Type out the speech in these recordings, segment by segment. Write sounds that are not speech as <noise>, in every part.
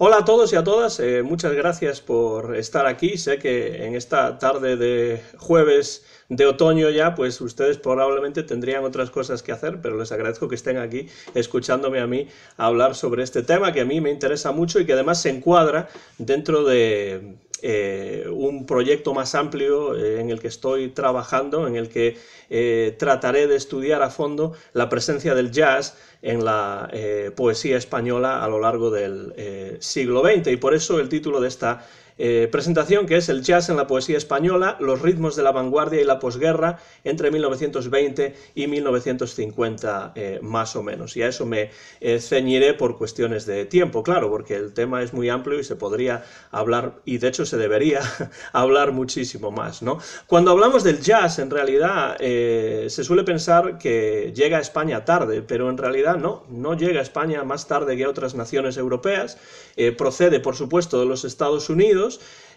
Hola a todos y a todas, eh, muchas gracias por estar aquí. Sé que en esta tarde de jueves de otoño ya, pues ustedes probablemente tendrían otras cosas que hacer, pero les agradezco que estén aquí escuchándome a mí hablar sobre este tema que a mí me interesa mucho y que además se encuadra dentro de eh, un proyecto más amplio eh, en el que estoy trabajando, en el que eh, trataré de estudiar a fondo la presencia del jazz en la poesía española a lo largo del siglo XX. Y por eso el título de esta eh, presentación que es el jazz en la poesía española, los ritmos de la vanguardia y la posguerra entre 1920 y 1950 eh, más o menos. Y a eso me eh, ceñiré por cuestiones de tiempo, claro, porque el tema es muy amplio y se podría hablar, y de hecho se debería <laughs> hablar muchísimo más. ¿no? Cuando hablamos del jazz, en realidad se suele pensar que llega a España tarde, pero en realidad no, no llega a España más tarde que a otras naciones europeas, procede por supuesto de los Estados Unidos,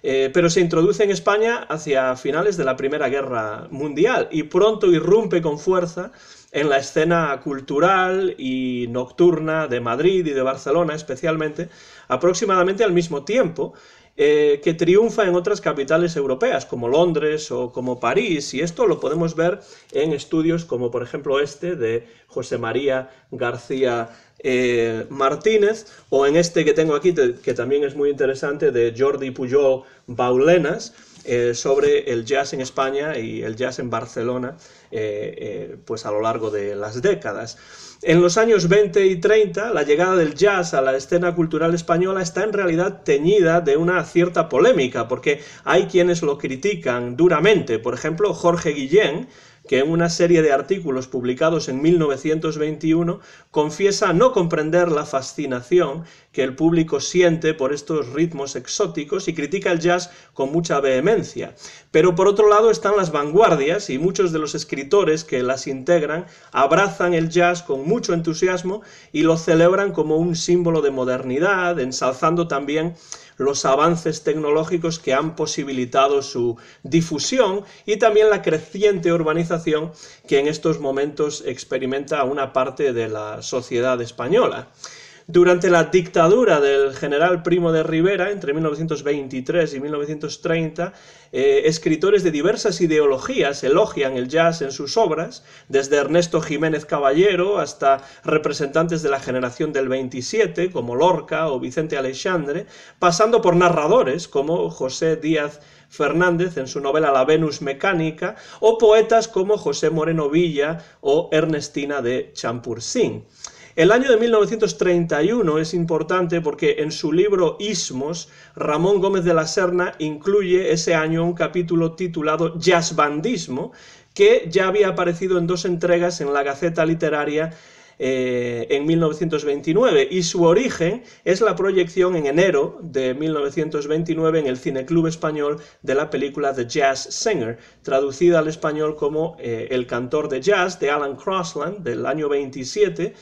eh, pero se introduce en España hacia finales de la Primera Guerra Mundial y pronto irrumpe con fuerza en la escena cultural y nocturna de Madrid y de Barcelona especialmente, aproximadamente al mismo tiempo eh, que triunfa en otras capitales europeas como Londres o como París y esto lo podemos ver en estudios como por ejemplo este de José María García eh, Martínez, o en este que tengo aquí, que también es muy interesante, de Jordi Pujol Baulenas, eh, sobre el jazz en España y el jazz en Barcelona, eh, pues a lo largo de las décadas. En los años 20 y 30, la llegada del jazz a la escena cultural española está en realidad teñida de una cierta polémica, porque hay quienes lo critican duramente. Por ejemplo, Jorge Guillén, que en una serie de artículos publicados en 1921 confiesa no comprender la fascinación que el público siente por estos ritmos exóticos y critica el jazz con mucha vehemencia. Pero por otro lado están las vanguardias y muchos de los escritores que las integran abrazan el jazz con mucho entusiasmo y lo celebran como un símbolo de modernidad, ensalzando también los avances tecnológicos que han posibilitado su difusión y también la creciente urbanización que en estos momentos experimenta una parte de la sociedad española. Durante la dictadura del general Primo de Rivera, entre 1923 y 1930, eh, escritores de diversas ideologías elogian el jazz en sus obras, desde Ernesto Jiménez Caballero hasta representantes de la generación del 27, como Lorca o Vicente Alexandre, pasando por narradores como José Díaz Fernández en su novela La Venus Mecánica, o poetas como José Moreno Villa o Ernestina de Champursín. El año de 1931 es importante porque en su libro Ismos, Ramón Gómez de la Serna incluye ese año un capítulo titulado Jazzbandismo, que ya había aparecido en dos entregas en la Gaceta Literaria eh, en 1929 y su origen es la proyección en enero de 1929 en el Cineclub Español de la película The Jazz Singer, traducida al español como eh, El cantor de jazz de Alan Crossland del año 27,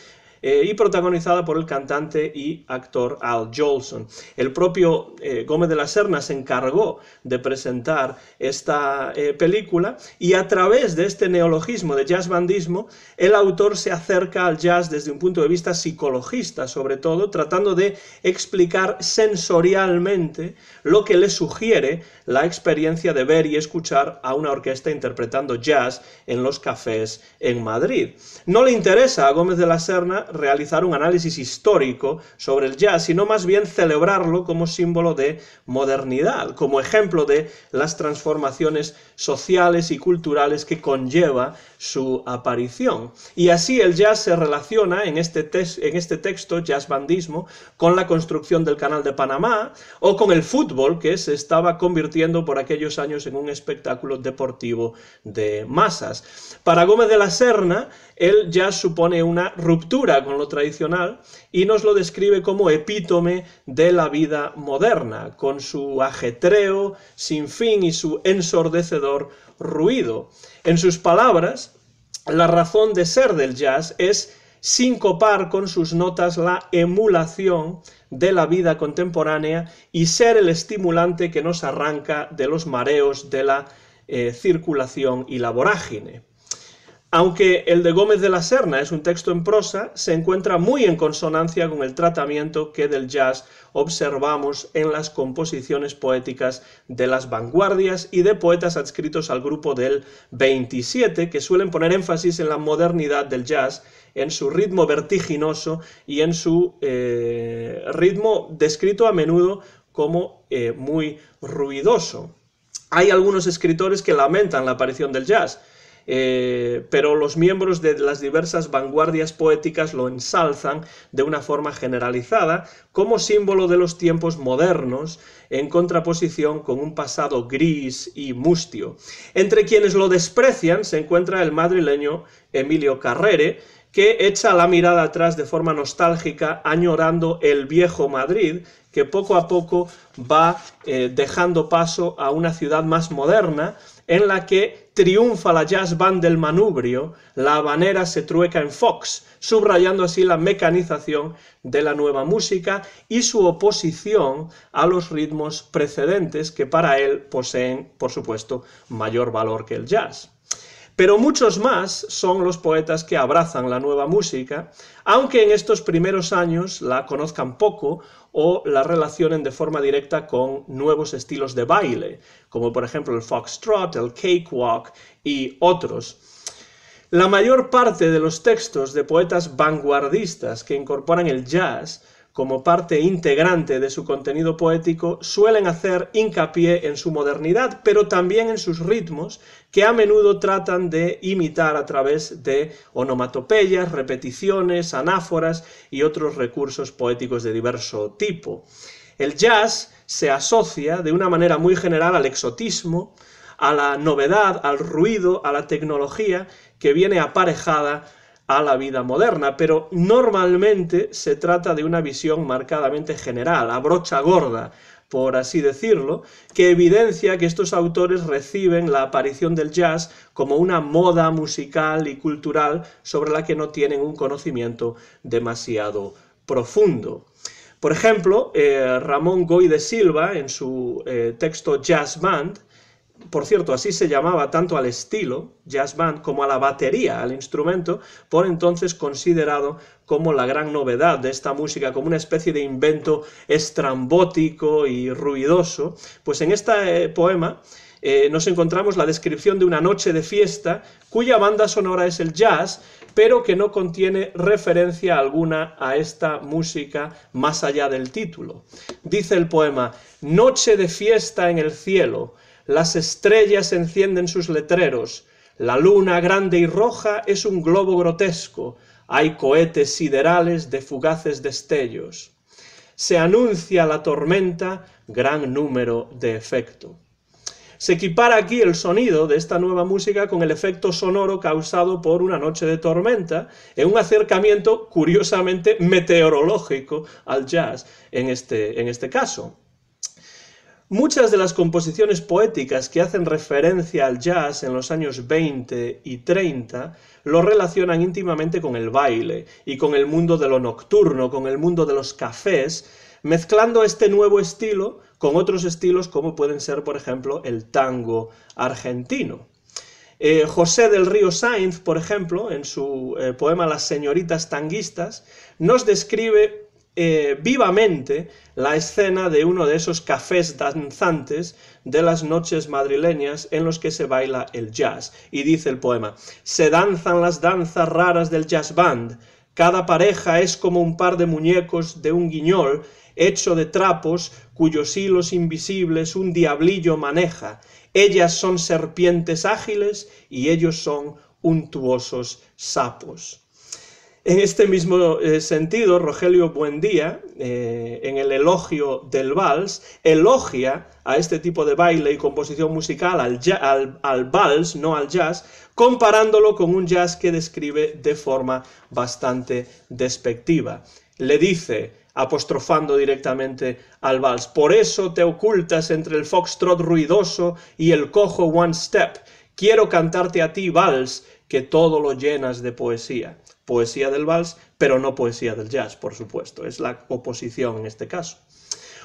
eh, y protagonizada por el cantante y actor Al Jolson. El propio eh, Gómez de la Serna se encargó de presentar esta eh, película y a través de este neologismo de jazzbandismo... el autor se acerca al jazz desde un punto de vista psicologista, sobre todo, tratando de explicar sensorialmente lo que le sugiere la experiencia de ver y escuchar a una orquesta interpretando jazz en los cafés en Madrid. No le interesa a Gómez de la Serna realizar un análisis histórico sobre el jazz, sino más bien celebrarlo como símbolo de modernidad, como ejemplo de las transformaciones sociales y culturales que conlleva su aparición. Y así el jazz se relaciona en este, en este texto, jazzbandismo, con la construcción del Canal de Panamá o con el fútbol que se estaba convirtiendo por aquellos años en un espectáculo deportivo de masas. Para Gómez de la Serna, el jazz supone una ruptura con lo tradicional y nos lo describe como epítome de la vida moderna, con su ajetreo sin fin y su ensordecedor ruido. En sus palabras, la razón de ser del jazz es sincopar con sus notas la emulación de la vida contemporánea y ser el estimulante que nos arranca de los mareos de la eh, circulación y la vorágine. Aunque el de Gómez de la Serna es un texto en prosa, se encuentra muy en consonancia con el tratamiento que del jazz observamos en las composiciones poéticas de las vanguardias y de poetas adscritos al grupo del 27, que suelen poner énfasis en la modernidad del jazz, en su ritmo vertiginoso y en su eh, ritmo descrito a menudo como eh, muy ruidoso. Hay algunos escritores que lamentan la aparición del jazz, eh, pero los miembros de las diversas vanguardias poéticas lo ensalzan de una forma generalizada como símbolo de los tiempos modernos en contraposición con un pasado gris y mustio. Entre quienes lo desprecian se encuentra el madrileño Emilio Carrere, que echa la mirada atrás de forma nostálgica, añorando el viejo Madrid, que poco a poco va eh, dejando paso a una ciudad más moderna, en la que triunfa la jazz band del manubrio, la habanera se trueca en Fox, subrayando así la mecanización de la nueva música y su oposición a los ritmos precedentes que para él poseen, por supuesto, mayor valor que el jazz. Pero muchos más son los poetas que abrazan la nueva música, aunque en estos primeros años la conozcan poco o la relacionen de forma directa con nuevos estilos de baile, como por ejemplo el foxtrot, el cakewalk y otros. La mayor parte de los textos de poetas vanguardistas que incorporan el jazz como parte integrante de su contenido poético, suelen hacer hincapié en su modernidad, pero también en sus ritmos, que a menudo tratan de imitar a través de onomatopeyas, repeticiones, anáforas y otros recursos poéticos de diverso tipo. El jazz se asocia de una manera muy general al exotismo, a la novedad, al ruido, a la tecnología que viene aparejada a la vida moderna, pero normalmente se trata de una visión marcadamente general, a brocha gorda, por así decirlo, que evidencia que estos autores reciben la aparición del jazz como una moda musical y cultural sobre la que no tienen un conocimiento demasiado profundo. Por ejemplo, eh, Ramón Goy de Silva, en su eh, texto Jazz Band, por cierto, así se llamaba tanto al estilo jazz band como a la batería, al instrumento, por entonces considerado como la gran novedad de esta música, como una especie de invento estrambótico y ruidoso. Pues en este eh, poema eh, nos encontramos la descripción de una noche de fiesta cuya banda sonora es el jazz, pero que no contiene referencia alguna a esta música más allá del título. Dice el poema, Noche de fiesta en el cielo, las estrellas encienden sus letreros, la luna grande y roja es un globo grotesco, hay cohetes siderales de fugaces destellos. Se anuncia la tormenta, gran número de efecto. Se equipara aquí el sonido de esta nueva música con el efecto sonoro causado por una noche de tormenta, en un acercamiento curiosamente meteorológico al jazz en este, en este caso. Muchas de las composiciones poéticas que hacen referencia al jazz en los años 20 y 30 lo relacionan íntimamente con el baile y con el mundo de lo nocturno, con el mundo de los cafés, mezclando este nuevo estilo con otros estilos como pueden ser, por ejemplo, el tango argentino. Eh, José del Río Sainz, por ejemplo, en su eh, poema Las señoritas tanguistas, nos describe eh, vivamente la escena de uno de esos cafés danzantes de las noches madrileñas en los que se baila el jazz. Y dice el poema, se danzan las danzas raras del jazz band, cada pareja es como un par de muñecos de un guiñol hecho de trapos cuyos hilos invisibles un diablillo maneja. Ellas son serpientes ágiles y ellos son untuosos sapos. En este mismo eh, sentido, Rogelio Buendía, eh, en el elogio del vals, elogia a este tipo de baile y composición musical, al, al vals, no al jazz, comparándolo con un jazz que describe de forma bastante despectiva. Le dice, apostrofando directamente al vals, por eso te ocultas entre el foxtrot ruidoso y el cojo one step. Quiero cantarte a ti, vals, que todo lo llenas de poesía poesía del vals, pero no poesía del jazz, por supuesto, es la oposición en este caso.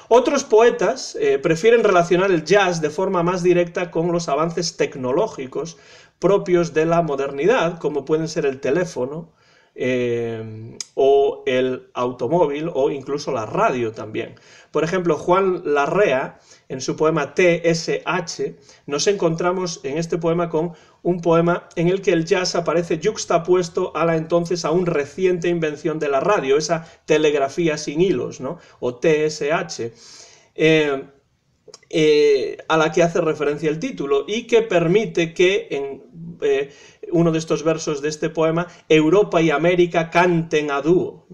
Otros poetas eh, prefieren relacionar el jazz de forma más directa con los avances tecnológicos propios de la modernidad, como pueden ser el teléfono, eh, o el automóvil o incluso la radio también. Por ejemplo, Juan Larrea, en su poema TSH, nos encontramos en este poema con un poema en el que el jazz aparece yuxtapuesto a la entonces aún reciente invención de la radio, esa telegrafía sin hilos, ¿no? O TSH. Eh, eh, a la que hace referencia el título y que permite que en eh, uno de estos versos de este poema Europa y América canten a dúo.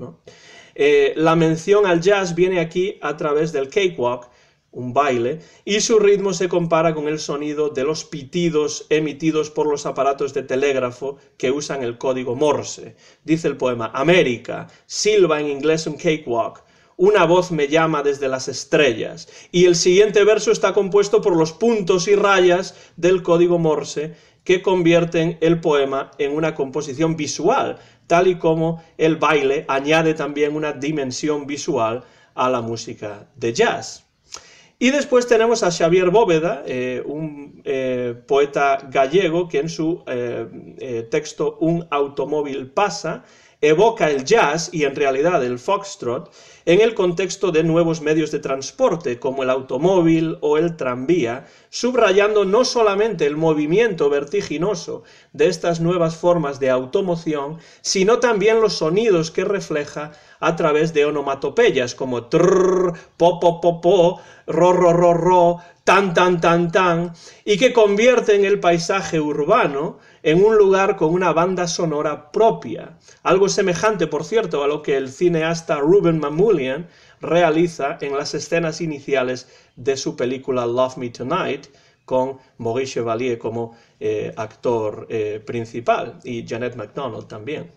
Eh, la mención al jazz viene aquí a través del cakewalk, un baile, y su ritmo se compara con el sonido de los pitidos emitidos por los aparatos de telégrafo que usan el código Morse. Dice el poema, América, silba en inglés un cakewalk, una voz me llama desde las estrellas. Y el siguiente verso está compuesto por los puntos y rayas del código Morse que convierten el poema en una composición visual, tal y como el baile añade también una dimensión visual a la música de jazz. Y después tenemos a Xavier Bóveda, eh, un eh, poeta gallego que en su eh, texto Un automóvil pasa, evoca el jazz y en realidad el foxtrot en el contexto de nuevos medios de transporte como el automóvil o el tranvía, subrayando no solamente el movimiento vertiginoso de estas nuevas formas de automoción, sino también los sonidos que refleja a través de onomatopeyas como trrr, po po po po, ro ro, tan tan tan tan, y que convierten el paisaje urbano en un lugar con una banda sonora propia, algo semejante, por cierto, a lo que el cineasta Ruben Mamoulian realiza en las escenas iniciales de su película Love Me Tonight, con Maurice Chevalier como eh, actor eh, principal y Janet MacDonald también.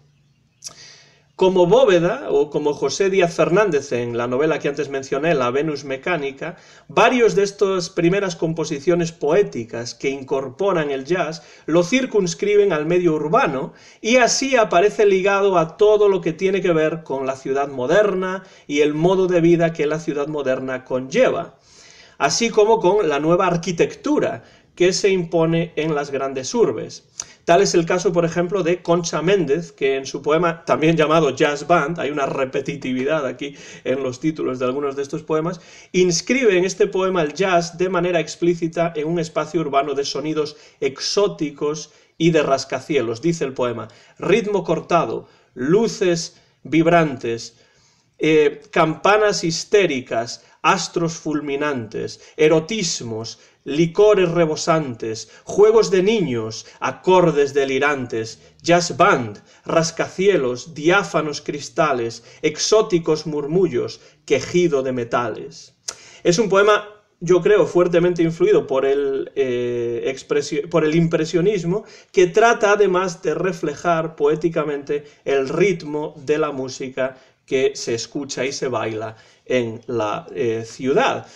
Como Bóveda o como José Díaz Fernández en la novela que antes mencioné, La Venus Mecánica, varios de estas primeras composiciones poéticas que incorporan el jazz lo circunscriben al medio urbano y así aparece ligado a todo lo que tiene que ver con la ciudad moderna y el modo de vida que la ciudad moderna conlleva, así como con la nueva arquitectura que se impone en las grandes urbes. Tal es el caso, por ejemplo, de Concha Méndez, que en su poema, también llamado Jazz Band, hay una repetitividad aquí en los títulos de algunos de estos poemas, inscribe en este poema el jazz de manera explícita en un espacio urbano de sonidos exóticos y de rascacielos. Dice el poema, ritmo cortado, luces vibrantes, eh, campanas histéricas, astros fulminantes, erotismos, licores rebosantes, juegos de niños, acordes delirantes, jazz band, rascacielos, diáfanos cristales, exóticos murmullos, quejido de metales. Es un poema, yo creo, fuertemente influido por el, eh, por el impresionismo, que trata además de reflejar poéticamente el ritmo de la música que se escucha y se baila en la eh, ciudad.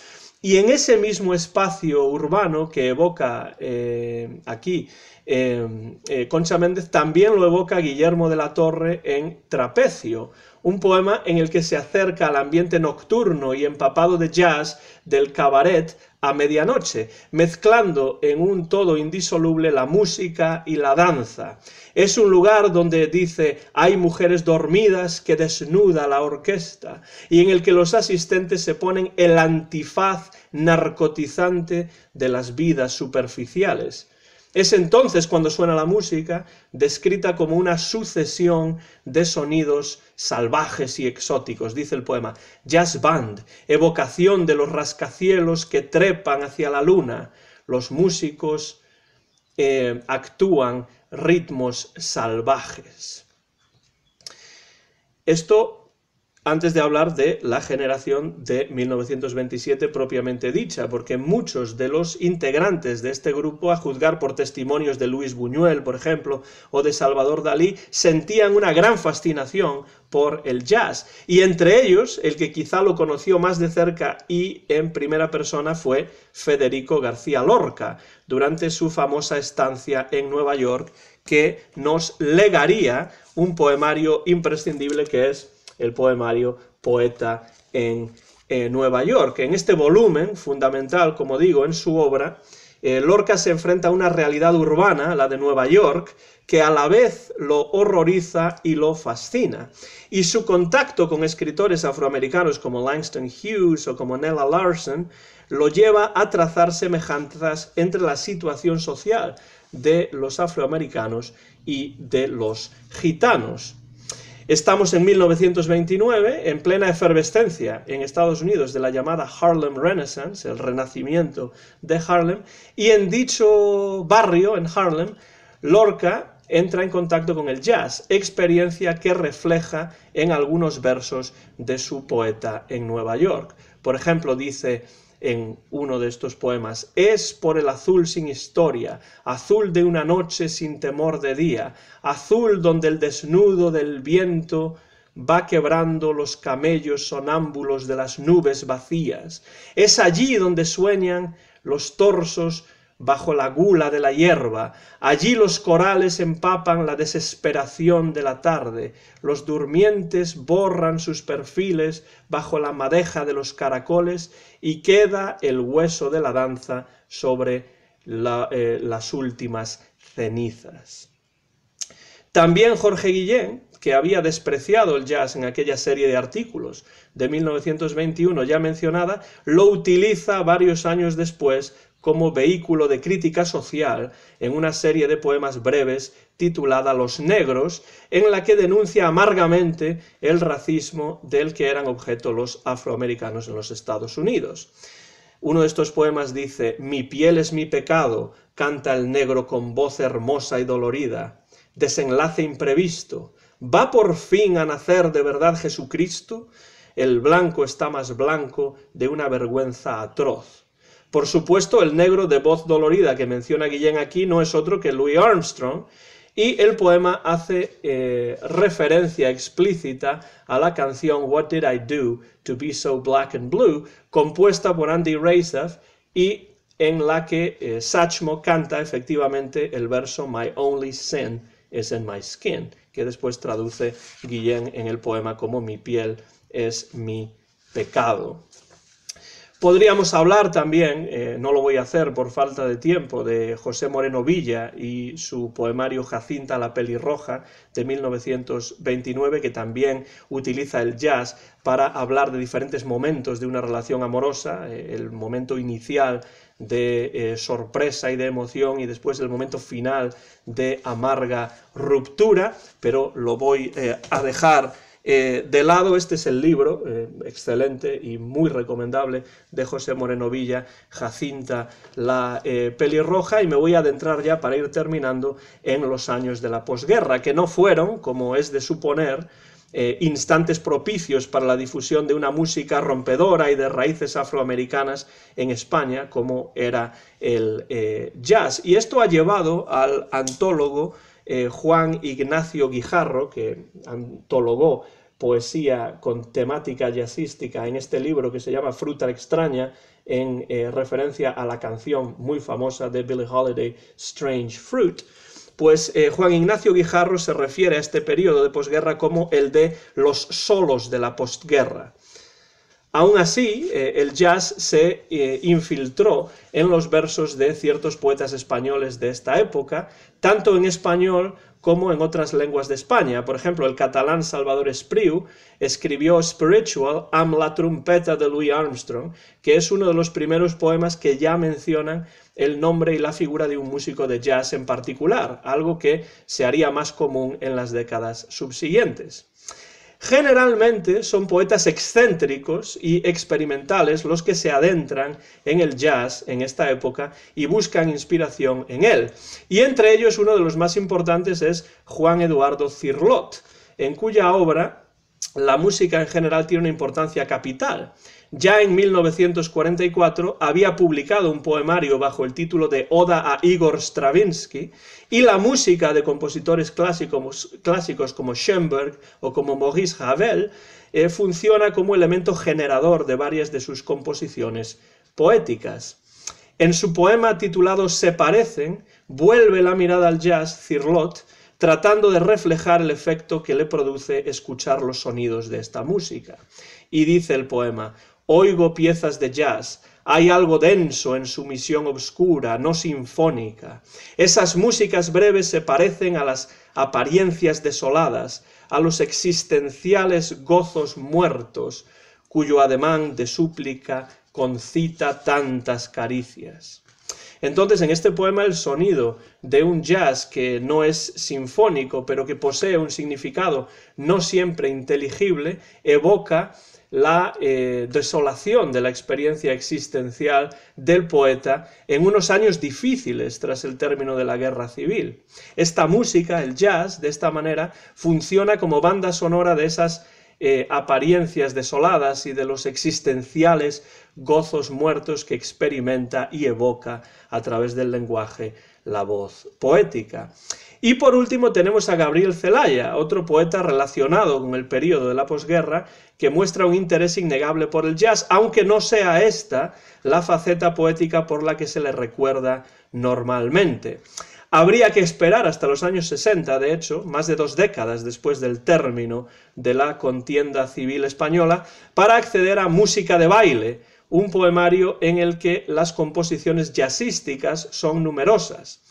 Y en ese mismo espacio urbano que evoca eh, aquí eh, eh, Concha Méndez, también lo evoca Guillermo de la Torre en Trapecio, un poema en el que se acerca al ambiente nocturno y empapado de jazz del cabaret a medianoche, mezclando en un todo indisoluble la música y la danza. Es un lugar donde dice hay mujeres dormidas que desnuda la orquesta y en el que los asistentes se ponen el antifaz narcotizante de las vidas superficiales. Es entonces cuando suena la música, descrita como una sucesión de sonidos salvajes y exóticos, dice el poema. Jazz band, evocación de los rascacielos que trepan hacia la luna. Los músicos eh, actúan ritmos salvajes. Esto antes de hablar de la generación de 1927 propiamente dicha, porque muchos de los integrantes de este grupo, a juzgar por testimonios de Luis Buñuel, por ejemplo, o de Salvador Dalí, sentían una gran fascinación por el jazz. Y entre ellos, el que quizá lo conoció más de cerca y en primera persona fue Federico García Lorca, durante su famosa estancia en Nueva York, que nos legaría un poemario imprescindible que es el poemario Poeta en eh, Nueva York. En este volumen fundamental, como digo, en su obra, eh, Lorca se enfrenta a una realidad urbana, la de Nueva York, que a la vez lo horroriza y lo fascina. Y su contacto con escritores afroamericanos como Langston Hughes o como Nella Larson lo lleva a trazar semejanzas entre la situación social de los afroamericanos y de los gitanos. Estamos en 1929, en plena efervescencia en Estados Unidos de la llamada Harlem Renaissance, el renacimiento de Harlem, y en dicho barrio, en Harlem, Lorca entra en contacto con el jazz, experiencia que refleja en algunos versos de su poeta en Nueva York. Por ejemplo, dice, en uno de estos poemas. Es por el azul sin historia, azul de una noche sin temor de día, azul donde el desnudo del viento va quebrando los camellos sonámbulos de las nubes vacías. Es allí donde sueñan los torsos bajo la gula de la hierba. Allí los corales empapan la desesperación de la tarde, los durmientes borran sus perfiles bajo la madeja de los caracoles y queda el hueso de la danza sobre eh, las últimas cenizas. También Jorge Guillén, que había despreciado el jazz en aquella serie de artículos de 1921 ya mencionada, lo utiliza varios años después como vehículo de crítica social en una serie de poemas breves titulada Los Negros, en la que denuncia amargamente el racismo del que eran objeto los afroamericanos en los Estados Unidos. Uno de estos poemas dice, Mi piel es mi pecado, canta el negro con voz hermosa y dolorida, desenlace imprevisto, ¿Va por fin a nacer de verdad Jesucristo? El blanco está más blanco de una vergüenza atroz. Por supuesto, el negro de voz dolorida que menciona Guillén aquí no es otro que Louis Armstrong, y el poema hace eh, referencia explícita a la canción What Did I Do to Be So Black and Blue, compuesta por Andy Razaf y en la que eh, Sachmo canta efectivamente el verso My only sin is in my skin que después traduce Guillén en el poema como mi piel es mi pecado. Podríamos hablar también, eh, no lo voy a hacer por falta de tiempo, de José Moreno Villa y su poemario Jacinta la pelirroja de 1929, que también utiliza el jazz para hablar de diferentes momentos de una relación amorosa, eh, el momento inicial de eh, sorpresa y de emoción y después el momento final de amarga ruptura, pero lo voy a dejar eh, de lado, este es el libro, eh, excelente y muy recomendable, de José Moreno Villa, Jacinta la eh, pelirroja, y me voy a adentrar ya para ir terminando en los años de la posguerra, que no fueron, como es de suponer, instantes propicios para la difusión de una música rompedora y de raíces afroamericanas en España, como era el jazz. Y esto ha llevado al antólogo eh, Juan Ignacio Guijarro, que antologó poesía con temática jazzística en este libro que se llama Fruta extraña, en eh, referencia a la canción muy famosa de Billie Holiday, Strange Fruit. Pues eh, Juan Ignacio Guijarro se refiere a este periodo de posguerra como el de los solos de la posguerra. Aún así, eh, el jazz se eh, infiltró en los versos de ciertos poetas españoles de esta época, tanto en español como en otras lenguas de España. Por ejemplo, el catalán Salvador Espriu escribió Spiritual am la trompeta de Louis Armstrong, que es uno de los primeros poemas que ya mencionan el nombre y la figura de un músico de jazz en particular, algo que se haría más común en las décadas subsiguientes. Generalmente son poetas excéntricos y experimentales los que se adentran en el jazz en esta época y buscan inspiración en él. Y entre ellos uno de los más importantes es Juan Eduardo Cirlot, en cuya obra la música en general tiene una importancia capital. Ya en 1944 había publicado un poemario bajo el título de Oda a Igor Stravinsky y la música de compositores clásicos, como Schoenberg o como Maurice Ravel eh, funciona como elemento generador de varias de sus composiciones poéticas. En su poema titulado Se parecen, vuelve la mirada al jazz Cirlot tratando de reflejar el efecto que le produce escuchar los sonidos de esta música. Y dice el poema, oigo piezas de jazz, hay algo denso en su misión obscura, no sinfónica. Esas músicas breves se parecen a las apariencias desoladas, a los existenciales gozos muertos, cuyo ademán de súplica concita tantas caricias. Entonces, en este poema el sonido de un jazz que no es sinfónico, pero que posee un significado no siempre inteligible, evoca la eh, desolación de la experiencia existencial del poeta en unos años difíciles tras el término de la guerra civil. Esta música, el jazz, de esta manera, funciona como banda sonora de esas eh, apariencias desoladas y de los existenciales gozos muertos que experimenta y evoca a través del lenguaje la voz poética. Y por último tenemos a Gabriel Zelaya, otro poeta relacionado con el periodo de la posguerra, que muestra un interés innegable por el jazz, aunque no sea esta la faceta poética por la que se le recuerda normalmente. Habría que esperar hasta los años 60, de hecho, más de dos décadas después del término de la contienda civil española, para acceder a música de baile, un poemario en el que las composiciones jazzísticas son numerosas.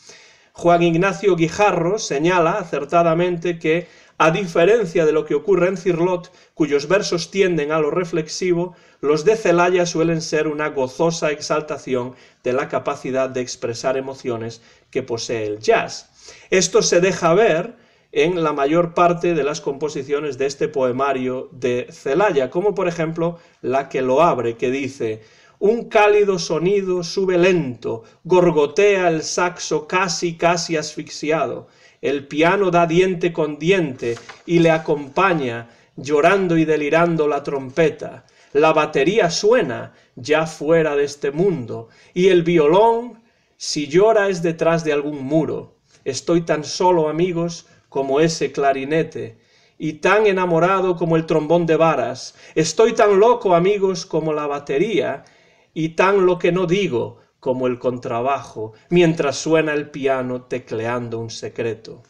Juan Ignacio Guijarro señala acertadamente que a diferencia de lo que ocurre en Cirlot, cuyos versos tienden a lo reflexivo, los de Celaya suelen ser una gozosa exaltación de la capacidad de expresar emociones que posee el jazz. Esto se deja ver en la mayor parte de las composiciones de este poemario de Celaya, como por ejemplo la que lo abre, que dice un cálido sonido sube lento, gorgotea el saxo casi casi asfixiado. El piano da diente con diente y le acompaña, llorando y delirando la trompeta. La batería suena ya fuera de este mundo y el violón, si llora, es detrás de algún muro. Estoy tan solo, amigos, como ese clarinete y tan enamorado como el trombón de varas. Estoy tan loco, amigos, como la batería y tan lo que no digo como el contrabajo mientras suena el piano tecleando un secreto.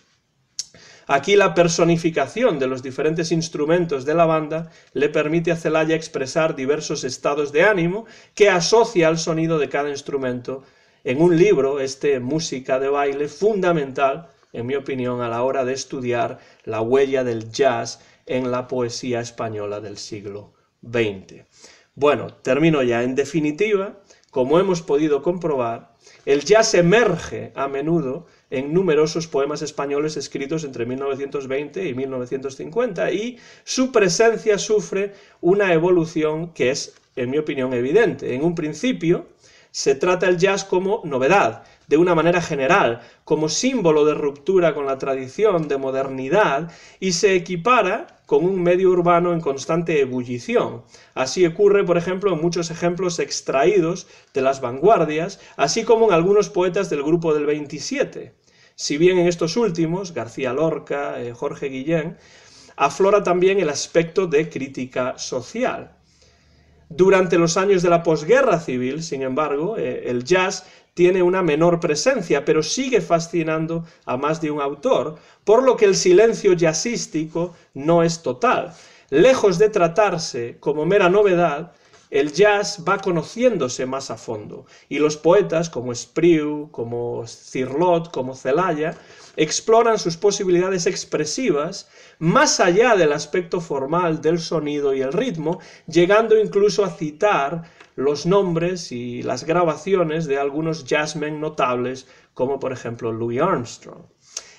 Aquí la personificación de los diferentes instrumentos de la banda le permite a Celaya expresar diversos estados de ánimo que asocia al sonido de cada instrumento en un libro, este Música de baile, fundamental, en mi opinión, a la hora de estudiar la huella del jazz en la poesía española del siglo XX. Bueno, termino ya. En definitiva, como hemos podido comprobar, el jazz emerge a menudo en numerosos poemas españoles escritos entre 1920 y 1950 y su presencia sufre una evolución que es, en mi opinión, evidente. En un principio se trata el jazz como novedad de una manera general, como símbolo de ruptura con la tradición, de modernidad, y se equipara con un medio urbano en constante ebullición. Así ocurre, por ejemplo, en muchos ejemplos extraídos de las vanguardias, así como en algunos poetas del grupo del 27. Si bien en estos últimos, García Lorca, eh, Jorge Guillén, aflora también el aspecto de crítica social. Durante los años de la posguerra civil, sin embargo, eh, el jazz tiene una menor presencia, pero sigue fascinando a más de un autor, por lo que el silencio jazzístico no es total. Lejos de tratarse como mera novedad, el jazz va conociéndose más a fondo y los poetas como Spriu, como Cirlot, como Zelaya, exploran sus posibilidades expresivas más allá del aspecto formal del sonido y el ritmo, llegando incluso a citar los nombres y las grabaciones de algunos jazzmen notables, como por ejemplo Louis Armstrong.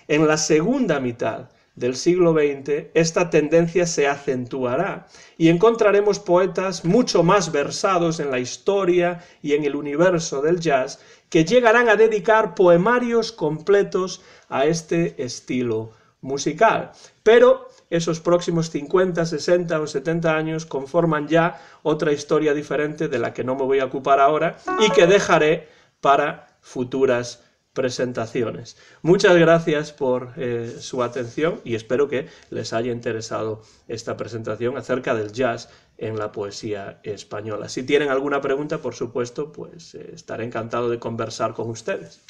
En la segunda mitad del siglo XX, esta tendencia se acentuará y encontraremos poetas mucho más versados en la historia y en el universo del jazz que llegarán a dedicar poemarios completos a este estilo musical. Pero esos próximos 50, 60 o 70 años conforman ya otra historia diferente de la que no me voy a ocupar ahora y que dejaré para futuras presentaciones. Muchas gracias por eh, su atención y espero que les haya interesado esta presentación acerca del jazz en la poesía española. Si tienen alguna pregunta, por supuesto, pues eh, estaré encantado de conversar con ustedes.